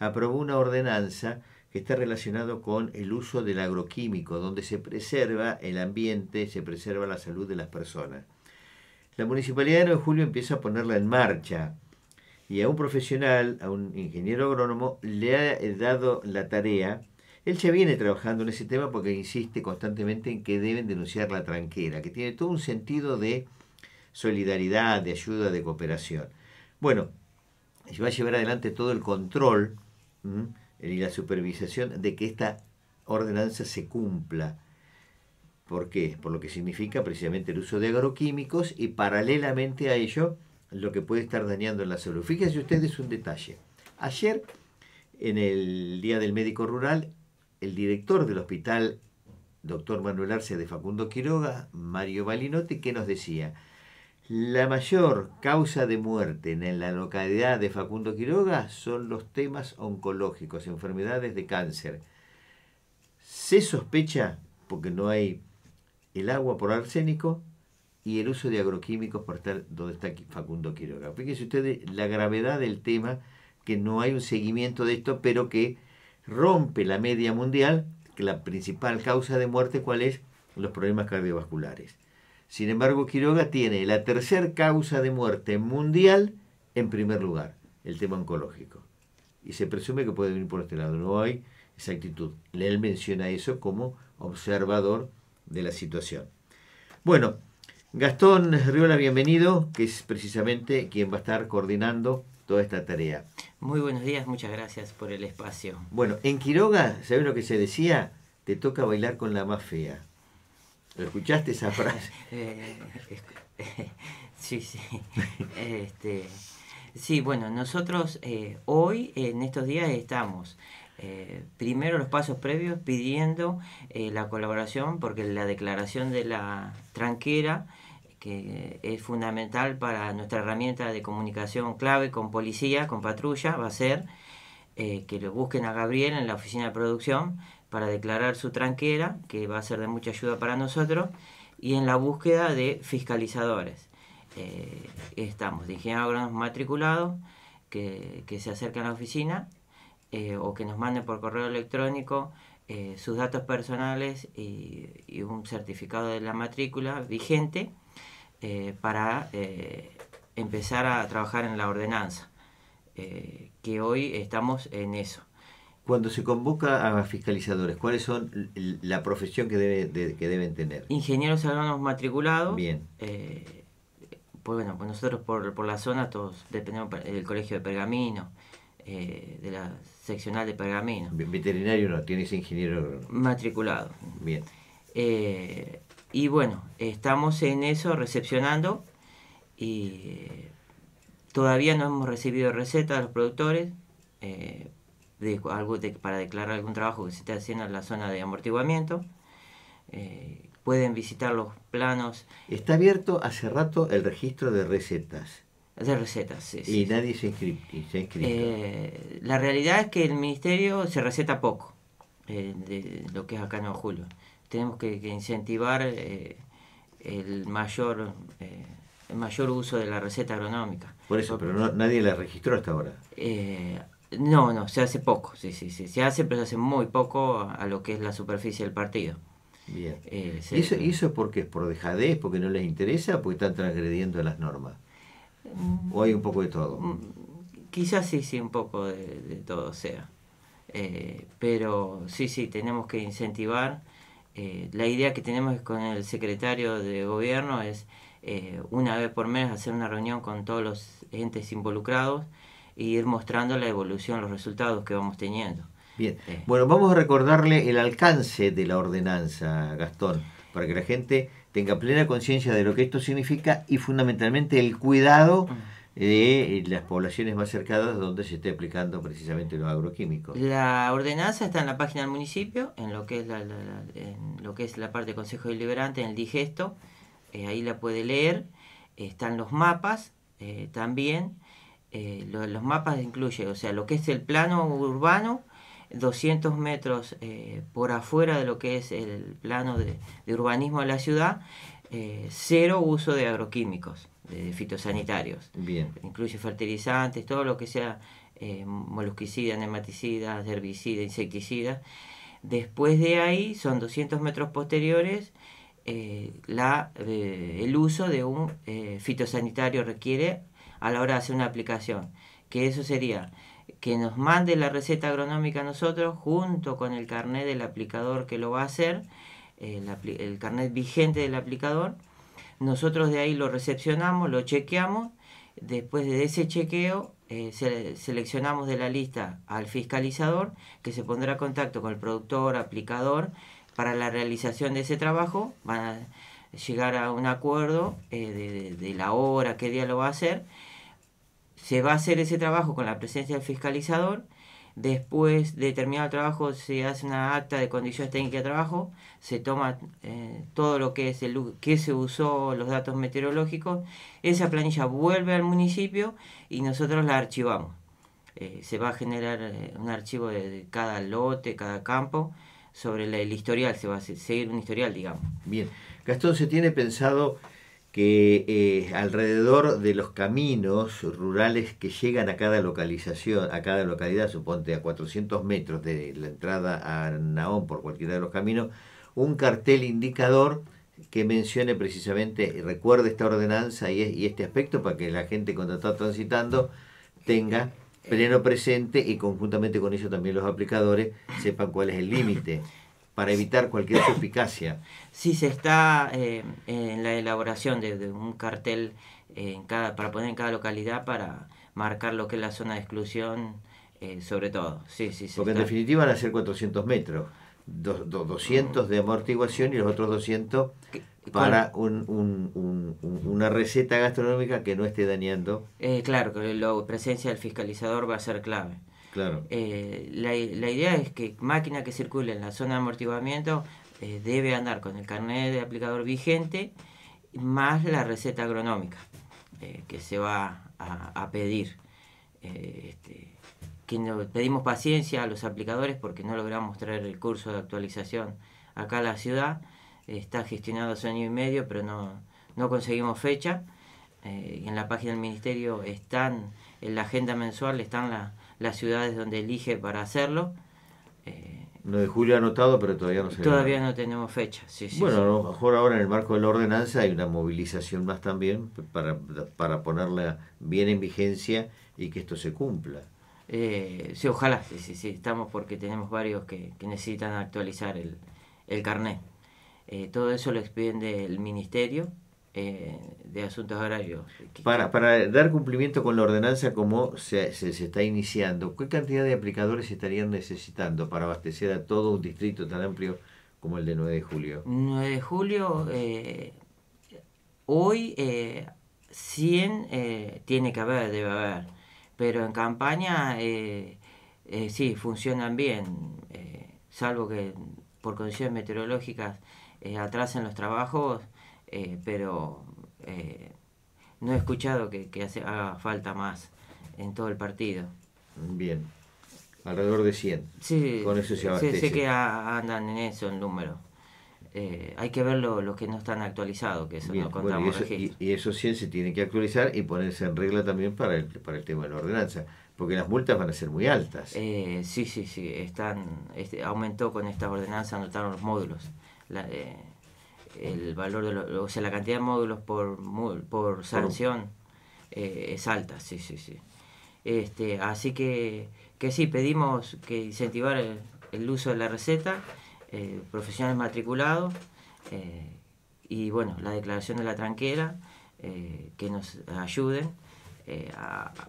aprobó una ordenanza que está relacionada con el uso del agroquímico, donde se preserva el ambiente, se preserva la salud de las personas. La municipalidad de 9 julio empieza a ponerla en marcha y a un profesional, a un ingeniero agrónomo, le ha dado la tarea. Él ya viene trabajando en ese tema porque insiste constantemente en que deben denunciar la tranquera, que tiene todo un sentido de solidaridad, de ayuda, de cooperación. Bueno, se va a llevar adelante todo el control y la supervisación de que esta ordenanza se cumpla. ¿Por qué? Por lo que significa precisamente el uso de agroquímicos y paralelamente a ello lo que puede estar dañando la salud. Fíjense ustedes un detalle. Ayer, en el Día del Médico Rural, el director del hospital, doctor Manuel Arce de Facundo Quiroga, Mario Balinotti, que nos decía, la mayor causa de muerte en la localidad de Facundo Quiroga son los temas oncológicos, enfermedades de cáncer. Se sospecha, porque no hay el agua por arsénico y el uso de agroquímicos por estar donde está Facundo Quiroga. Fíjense ustedes la gravedad del tema, que no hay un seguimiento de esto, pero que rompe la media mundial, que la principal causa de muerte, ¿cuál es? Los problemas cardiovasculares. Sin embargo, Quiroga tiene la tercera causa de muerte mundial en primer lugar, el tema oncológico. Y se presume que puede venir por este lado. No hay exactitud. Él menciona eso como observador de la situación. Bueno, Gastón Riola, bienvenido, que es precisamente quien va a estar coordinando toda esta tarea. Muy buenos días, muchas gracias por el espacio. Bueno, en Quiroga, ¿saben lo que se decía? Te toca bailar con la más fea escuchaste esa frase? Eh, sí, sí. Este, sí, bueno, nosotros eh, hoy, en estos días, estamos eh, primero los pasos previos pidiendo la colaboración porque la declaración de la tranquera que es fundamental para nuestra herramienta de comunicación clave con policía, con patrulla, va a ser que lo busquen a Gabriel en la oficina de producción para declarar su tranquera, que va a ser de mucha ayuda para nosotros, y en la búsqueda de fiscalizadores. Eh, estamos de ingenieros matriculados que, se acerquen a la oficina eh, o que nos manden por correo electrónico eh, sus datos personales y, un certificado de la matrícula vigente para empezar a trabajar en la ordenanza, que hoy estamos en eso cuando se convoca a fiscalizadores, ¿cuáles son la profesión que, deben tener? Ingenieros agrónomos matriculados. Bien. Eh, pues bueno, pues nosotros por, la zona todos dependemos del colegio de Pergamino, eh, de la seccional de Pergamino. Veterinario no, tienes ingeniero Matriculado. Bien. Eh, y bueno, estamos en eso recepcionando y todavía no hemos recibido recetas de los productores algo de, para declarar algún trabajo que se esté haciendo en la zona de amortiguamiento. Eh, pueden visitar los planos. Está abierto hace rato el registro de recetas. De recetas, sí. Y nadie se ha inscrito. Eh, la realidad es que el ministerio se receta poco eh, de lo que es acá en Nuevo Julio. Tenemos que, incentivar el mayor el mayor uso de la receta agronómica. Por eso, pero nadie la registró hasta ahora. No, no, se hace poco, sí, sí, sí, se hace, pero se hace muy poco a lo que es la superficie del partido. Bien. Eh, ¿Y eso, es porque por ¿Por dejadez? ¿Porque no les interesa? ¿Porque están transgrediendo las normas? ¿O hay un poco de todo? Mm, quizás sí, sí, un poco de, todo sea. Eh, pero sí, sí, tenemos que incentivar. Eh, la idea que tenemos con el secretario de gobierno es una vez por mes hacer una reunión con todos los entes involucrados e ir mostrando la evolución, los resultados que vamos teniendo. Bien, eh. bueno, vamos a recordarle el alcance de la ordenanza, Gastón, para que la gente tenga plena conciencia de lo que esto significa y fundamentalmente el cuidado mm. de las poblaciones más cercanas donde se esté aplicando precisamente los agroquímicos. La ordenanza está en la página del municipio, en lo que es la, en lo que es la parte del Consejo Deliberante, en el digesto, eh, ahí la puede leer, están los mapas eh, también, eh, los mapas incluye, o sea, lo que es el plano urbano, 200 metros eh, por afuera de lo que es el plano de, urbanismo de la ciudad, eh, cero uso de agroquímicos, de fitosanitarios. Bien. Incluye fertilizantes, todo lo que sea molusquicidas, nematicidas, herbicidas, insecticidas. Después de ahí, son 200 metros posteriores, la, el uso de un fitosanitario requiere a la hora de hacer una aplicación. Que eso sería que nos mande la receta agronómica a nosotros junto con el carnet del aplicador que lo va a hacer, eh, el, carnet vigente del aplicador. Nosotros de ahí lo recepcionamos, lo chequeamos. Después de ese chequeo eh, seleccionamos de la lista al fiscalizador que se pondrá en contacto con el productor, aplicador, para la realización de ese trabajo. Van a llegar a un acuerdo eh, de, de, la hora, qué día lo va a hacer se va a hacer ese trabajo con la presencia del fiscalizador. Después de terminado el trabajo se hace una acta de condiciones técnicas de trabajo, se toma eh, todo lo que es el que se usó, los datos meteorológicos, esa planilla vuelve al municipio y nosotros la archivamos. Eh, se va a generar eh, un archivo de, cada lote, cada campo, sobre el historial, se va a seguir un historial, digamos. Bien, Gastón, ¿se tiene pensado que eh, alrededor de los caminos rurales que llegan a cada localización, a cada localidad, suponte a 400 metros de la entrada a Naón por cualquiera de los caminos, un cartel indicador que mencione precisamente, recuerde esta ordenanza y, este aspecto para que la gente cuando está transitando tenga pleno presente y conjuntamente con eso también los aplicadores sepan cuál es el límite para evitar cualquier eficacia Sí, se está eh, en la elaboración de, un cartel eh, en cada, para poner en cada localidad para marcar lo que es la zona de exclusión, eh, sobre todo. Sí, sí, Porque en definitiva van a ser 400 metros, 200 de amortiguación y los otros 200 para una receta gastronómica que no esté dañando. Eh, claro, la presencia del fiscalizador va a ser clave. Claro. Eh, la, idea es que máquina que circule en la zona de amortiguamiento eh, debe andar con el carnet de aplicador vigente más la receta agronómica eh, que se va a, pedir. Este, que pedimos paciencia a los aplicadores porque no logramos traer el curso de actualización acá a la ciudad. Está gestionado hace año y medio, pero no, no conseguimos fecha. en la página del ministerio están, en la agenda mensual están las las ciudades donde elige para hacerlo. Eh, es de julio anotado, pero todavía no se Todavía no tenemos fecha, Bueno, a lo mejor ahora en el marco de la ordenanza hay una movilización más también para, para ponerla bien en vigencia y que esto se cumpla. Eh, sí, ojalá, sí, sí, sí, estamos porque tenemos varios que, necesitan actualizar el, el carnet. Eh, todo eso lo expide el ministerio eh, de asuntos agrarios. Para, para, dar cumplimiento con la ordenanza como se, se, está iniciando, ¿qué cantidad de aplicadores estarían necesitando para abastecer a todo un distrito tan amplio como el de 9 de julio? 9 de julio, eh, hoy 100 eh, tiene que haber, debe haber, pero en campaña sí, funcionan bien, salvo que por condiciones meteorológicas atrasen los trabajos. Eh, pero eh, no he escuchado que, haga falta más en todo el partido. Bien, alrededor de 100. Sí, con eso Sé, que andan en eso, el número. Eh, hay que ver los que no están actualizados, que eso no contamos. Bueno, y, esos 100 se tienen que actualizar y ponerse en regla también para el, para el tema de la ordenanza, porque las multas van a ser muy altas. sí, sí, sí, están, este, aumentó con esta ordenanza, anotaron los módulos. La, el valor o sea, la cantidad de módulos por, por sanción eh, es alta, sí, sí, sí. Este, así que, que sí, pedimos que incentivar el, uso de la receta, eh, profesionales matriculados eh, y bueno, la declaración de la tranquera, que nos ayuden. Eh,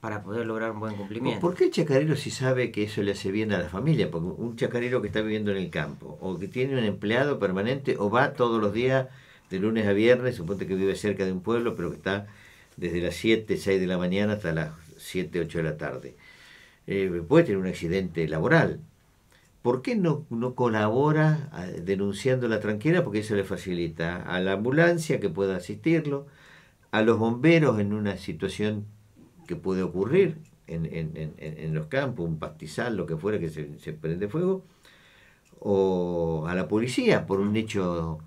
para poder lograr un buen cumplimiento. ¿Por qué el chacarero si sabe que eso le hace bien a la familia? Porque un chacarero que está viviendo en el campo o que tiene un empleado permanente o va todos los días de lunes a viernes, suponte que vive cerca de un pueblo, pero que está desde las 7, 6 de la mañana hasta las 7, 8 de la tarde. Eh, puede tener un accidente laboral. ¿Por qué no, no colabora denunciando la tranquera? Porque eso le facilita a la ambulancia que pueda asistirlo, a los bomberos en una situación que puede ocurrir en, los campos, un pastizal, lo que fuera que se, prende fuego, o a la policía por un hecho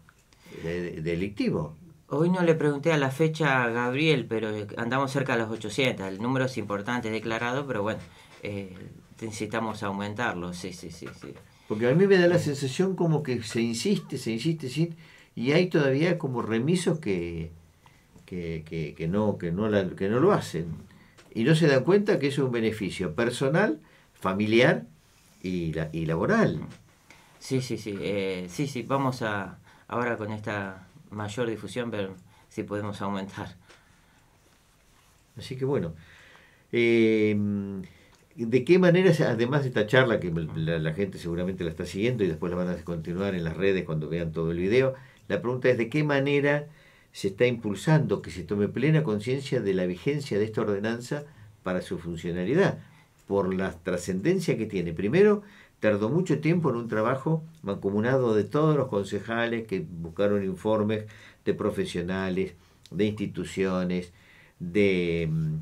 delictivo. Hoy no le pregunté a la fecha a Gabriel, pero andamos cerca de los 800. El número es importante, declarado, pero bueno, eh, necesitamos aumentarlo. Sí, sí, sí, sí. Porque a mí me da la sensación como que se insiste, se insiste, y hay todavía como remisos que, no, que, no que no lo hacen y no se dan cuenta que es un beneficio personal, familiar y, laboral. Sí, sí, sí. Eh, sí, sí, vamos a ahora con esta mayor difusión ver si podemos aumentar. Así que bueno, em, ¿de qué manera, además de esta charla que la, gente seguramente la está siguiendo y después la van a continuar en las redes cuando vean todo el video, la pregunta es de qué manera se está impulsando que se tome plena conciencia de la vigencia de esta ordenanza para su funcionalidad, por la trascendencia que tiene. Primero, tardó mucho tiempo en un trabajo mancomunado de todos los concejales que buscaron informes de profesionales, de instituciones, de, mm,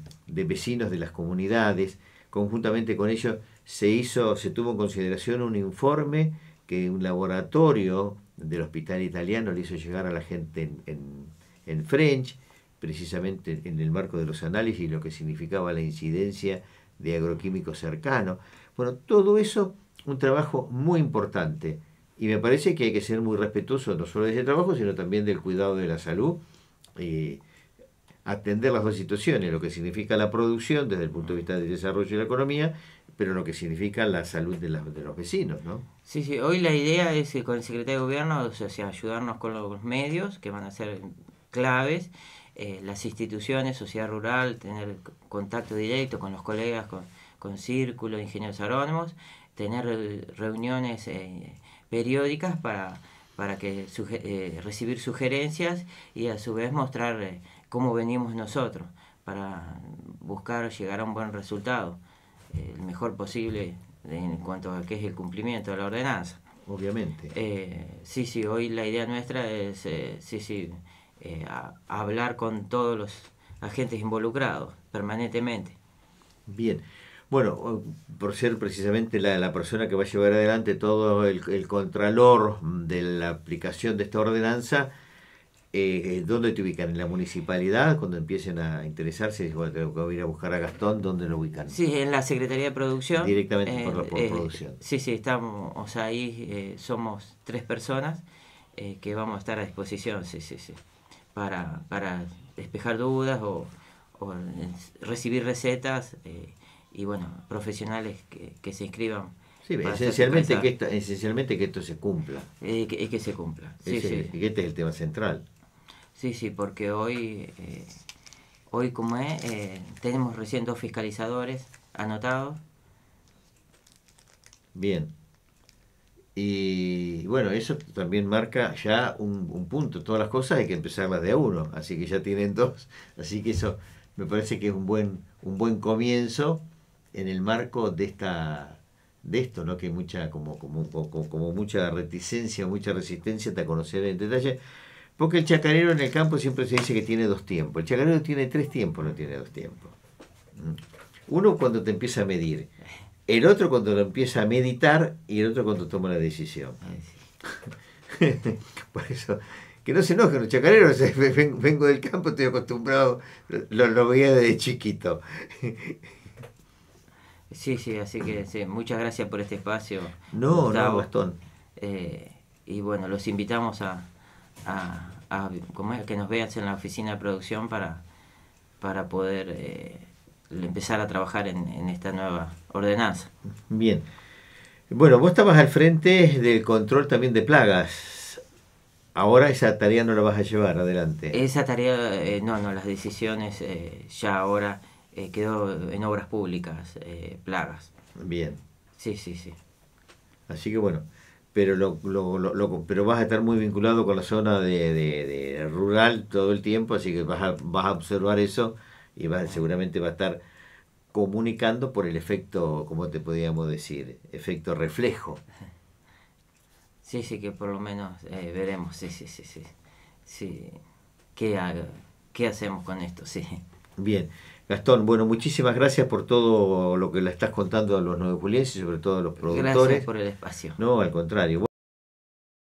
vecinos de las comunidades. Conjuntamente con ellos se hizo, se tuvo en consideración un informe que un laboratorio del hospital italiano le hizo llegar a la gente en, en en French, precisamente en el marco de los análisis, lo que significaba la incidencia de agroquímicos cercanos. Bueno, todo eso, un trabajo muy importante. Y me parece que hay que ser muy respetuoso no solo de ese trabajo, sino también del cuidado de la salud. atender las dos situaciones, lo que significa la producción desde el punto de vista del desarrollo de la economía, pero lo que significa la salud de, los vecinos, ¿no? Sí, sí, hoy la idea es con el secretario de gobierno, o sea, ayudarnos con los medios, que van a ser claves. Eh, las instituciones, sociedad rural, tener contacto directo con los colegas, con, círculos, ingenieros agrónomos, tener reuniones eh, periódicas para, para que eh, recibir sugerencias y a su vez mostrar cómo venimos nosotros para buscar llegar a un buen resultado, el mejor posible en cuanto a qué es el cumplimiento de la ordenanza. Obviamente. sí, sí, hoy la idea nuestra es, sí, sí, eh, a, hablar con todos los agentes involucrados permanentemente. Bien. Bueno, por ser precisamente la, persona que va a llevar adelante todo el, el contralor de la aplicación de esta ordenanza, eh, eh ¿dónde te ubican? ¿En la municipalidad? Cuando empiecen a interesarse, tengo que ir a buscar a Gastón, ¿dónde lo ubican? Sí, en la Secretaría de Producción. Directamente eh, por, la, producción. Sí, sí, estamos o sea, ahí, somos tres personas que vamos a estar a disposición, sí, sí, sí para, para despejar dudas o, recibir recetas eh, y bueno, profesionales que, que se inscriban. esencialmente que, esto, esencialmente que esto se cumpla. Eh, que, se cumpla. Sí, sí. Que este es el tema central. Sí, sí, porque hoy, eh, hoy como es, eh, tenemos recién dos fiscalizadores anotados. Bien. Y bueno, eso también marca ya un, punto. Todas las cosas hay que empezarlas de uno, así que ya tienen dos. Así que eso me parece que es un buen, un buen comienzo en el marco de esta de esto, ¿no? Que hay mucha, como, como, mucha reticencia, mucha resistencia hasta conocer en detalle. Porque el chacarero en el campo siempre se dice que tiene dos tiempos. El chacarero tiene tres tiempos, no tiene dos tiempos. ¿Mm? Uno cuando te empieza a medir. El otro cuando lo empieza a meditar y el otro cuando toma la decisión. Por eso, que no se enojen los chacareros, eh, vengo del campo, estoy acostumbrado, lo, veía desde chiquito. Sí, sí, así que sí, muchas gracias por este espacio. No, no, eh, y bueno, los invitamos a, a, a, que nos veas en la oficina de producción para, para poder... Eh, empezar a trabajar en, esta nueva ordenanza. Bien. Bueno, vos estabas al frente del control también de plagas. Ahora esa tarea no la vas a llevar adelante. Esa tarea, eh, no, no, las decisiones eh, ya ahora eh, quedó en obras públicas, plagas. Bien. Sí, sí, sí. Así que bueno, pero lo, lo, lo, pero vas a estar muy vinculado con la zona de, rural todo el tiempo, así que vas a, vas a observar eso y va, seguramente va a estar comunicando por el efecto, como te podíamos decir, efecto reflejo. Sí, sí, que por lo menos eh, veremos, sí, sí, sí, sí. sí. ¿Qué, haga? ¿Qué hacemos con esto? Sí. Bien. Gastón, bueno, muchísimas gracias por todo lo que le estás contando a los nueve y sobre todo a los productores. Gracias por el espacio. No, al contrario.